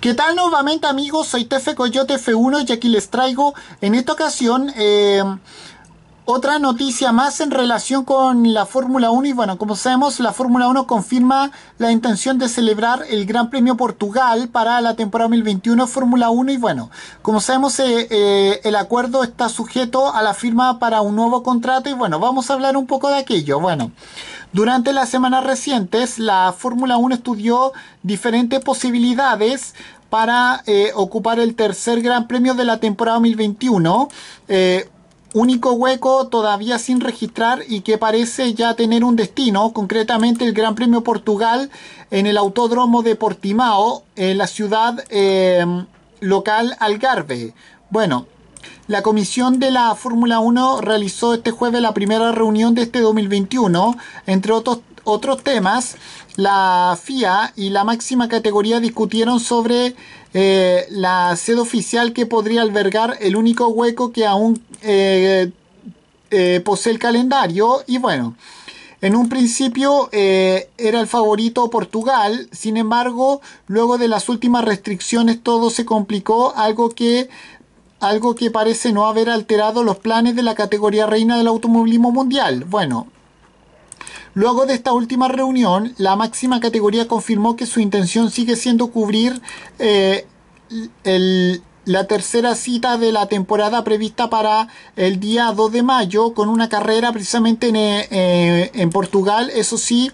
¿Qué tal nuevamente amigos? Soy Tefe Coyote F1 y aquí les traigo en esta ocasión eh, otra noticia más en relación con la Fórmula 1 y bueno, como sabemos la Fórmula 1 confirma la intención de celebrar el Gran Premio Portugal para la temporada 2021 Fórmula 1 y bueno, como sabemos eh, eh, el acuerdo está sujeto a la firma para un nuevo contrato y bueno, vamos a hablar un poco de aquello. Bueno. Durante las semanas recientes, la Fórmula 1 estudió diferentes posibilidades para eh, ocupar el tercer Gran Premio de la temporada 2021. Eh, único hueco todavía sin registrar y que parece ya tener un destino, concretamente el Gran Premio Portugal en el Autódromo de Portimao, en la ciudad eh, local Algarve. Bueno, la comisión de la Fórmula 1 realizó este jueves la primera reunión de este 2021. Entre otros, otros temas, la FIA y la máxima categoría discutieron sobre eh, la sede oficial que podría albergar el único hueco que aún eh, eh, posee el calendario. Y bueno, en un principio era el favorito Portugal, sin embargo, luego de las últimas restricciones todo se complicó, algo que algo que parece no haber alterado los planes de la categoría reina del automovilismo mundial. Bueno, Luego de esta última reunión, la máxima categoría confirmó que su intención sigue siendo cubrir eh, la tercera cita de la temporada prevista para el día 2 de mayo con una carrera precisamente eh, eh, en, Portugal. Eso sí,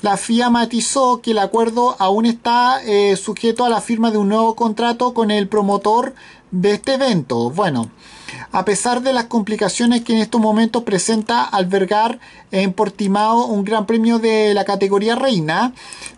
la FIA matizó que el acuerdo aún está sujeto a la firma de un nuevo contrato con el promotor de este evento. Bueno, a pesar de las complicaciones que en estos momentos presenta albergar en Portimao un gran premio de la categoría reina,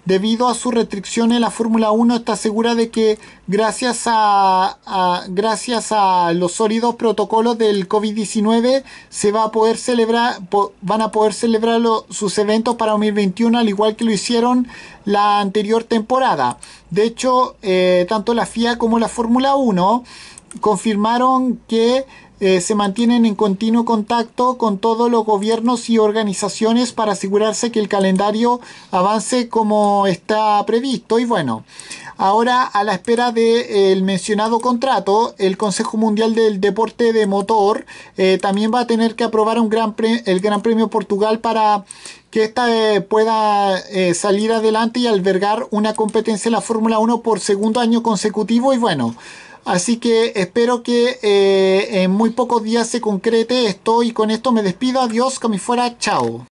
debido a sus restricciones la Fórmula 1 está segura de que gracias a, gracias a los sólidos protocolos del COVID-19 se va a poder celebrar, van a poder celebrar sus eventos para 2021 al igual que lo hicieron la anterior temporada. De hecho, eh, tanto la FIA como la Fórmula 1 confirmaron que eh, se mantienen en continuo contacto con todos los gobiernos y organizaciones para asegurarse que el calendario avance como está previsto. Y bueno, Ahora, a la espera del eh, mencionado contrato, el Consejo Mundial del Deporte de Motor eh, también va a tener que aprobar un gran el Gran Premio Portugal para que ésta eh, pueda salir adelante y albergar una competencia en la Fórmula 1 por segundo año consecutivo. Y bueno, Así que espero que en muy pocos días se concrete esto y con esto me despido. Adiós, como fuera. Chao.